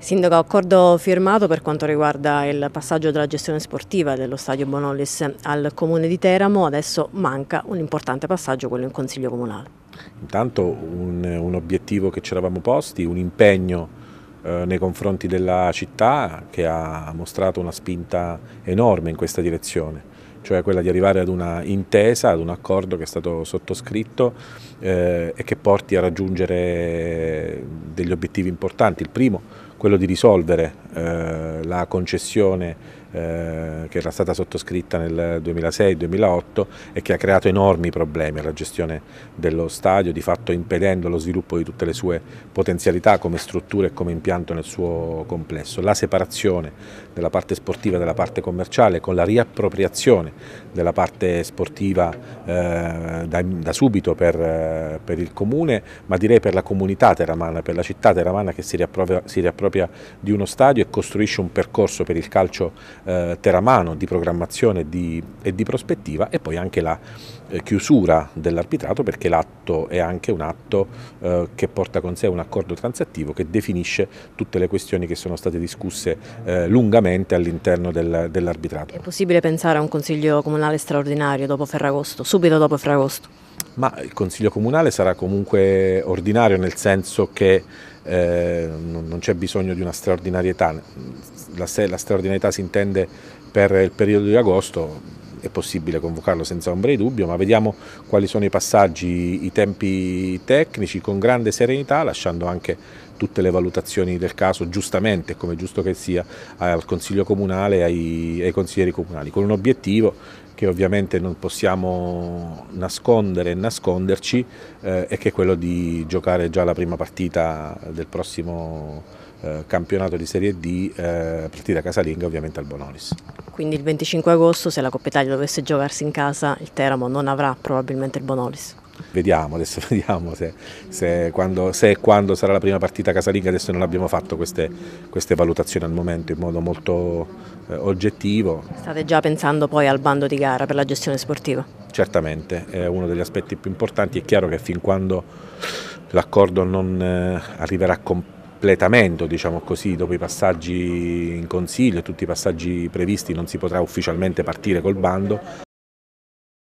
Sindaco, accordo firmato per quanto riguarda il passaggio della gestione sportiva dello stadio Bonolis al comune di Teramo, adesso manca un importante passaggio, quello in consiglio comunale. Intanto un, un obiettivo che ci eravamo posti, un impegno eh, nei confronti della città che ha mostrato una spinta enorme in questa direzione cioè quella di arrivare ad una intesa, ad un accordo che è stato sottoscritto eh, e che porti a raggiungere degli obiettivi importanti. Il primo, quello di risolvere eh, la concessione eh, che era stata sottoscritta nel 2006-2008 e che ha creato enormi problemi alla gestione dello stadio, di fatto impedendo lo sviluppo di tutte le sue potenzialità come struttura e come impianto nel suo complesso. La separazione della parte sportiva e della parte commerciale con la riappropriazione della parte sportiva eh, da, da, subito per, eh, per, il comune, ma direi per la comunità teramana, per la città teramana che si riappropria, si riappropria di uno stadio e costruisce un percorso per il calcio eh, eh, teramano di programmazione di, e di prospettiva e poi anche la eh, chiusura dell'arbitrato perché l'atto è anche un atto eh, che porta con sé un accordo transattivo che definisce tutte le questioni che sono state discusse eh, lungamente all'interno del, dell'arbitrato. È possibile pensare a un consiglio comunale straordinario dopo Ferragosto, subito dopo Ferragosto? ma il Consiglio Comunale sarà comunque ordinario nel senso che eh, non c'è bisogno di una straordinarietà, la, la straordinarietà si intende per il periodo di agosto, è possibile convocarlo senza ombra di dubbio, ma vediamo quali sono i passaggi, i tempi tecnici con grande serenità, lasciando anche tutte le valutazioni del caso, giustamente, come giusto che sia, al Consiglio Comunale e ai, ai consiglieri comunali, con un obiettivo che ovviamente non possiamo nascondere e nasconderci eh, e che è quello di giocare già la prima partita del prossimo eh, campionato di Serie D, eh, partita casalinga ovviamente al Bonolis. Quindi il 25 agosto, se la Coppa Italia dovesse giocarsi in casa, il Teramo non avrà probabilmente il Bonolis. Vediamo, adesso vediamo se, se, quando, se e quando sarà la prima partita casalinga, adesso non abbiamo fatto queste, queste valutazioni al momento in modo molto eh, oggettivo. State già pensando poi al bando di gara per la gestione sportiva? Certamente, è uno degli aspetti più importanti, è chiaro che fin quando l'accordo non eh, arriverà completamente completamento, diciamo così, dopo i passaggi in consiglio e tutti i passaggi previsti non si potrà ufficialmente partire col bando.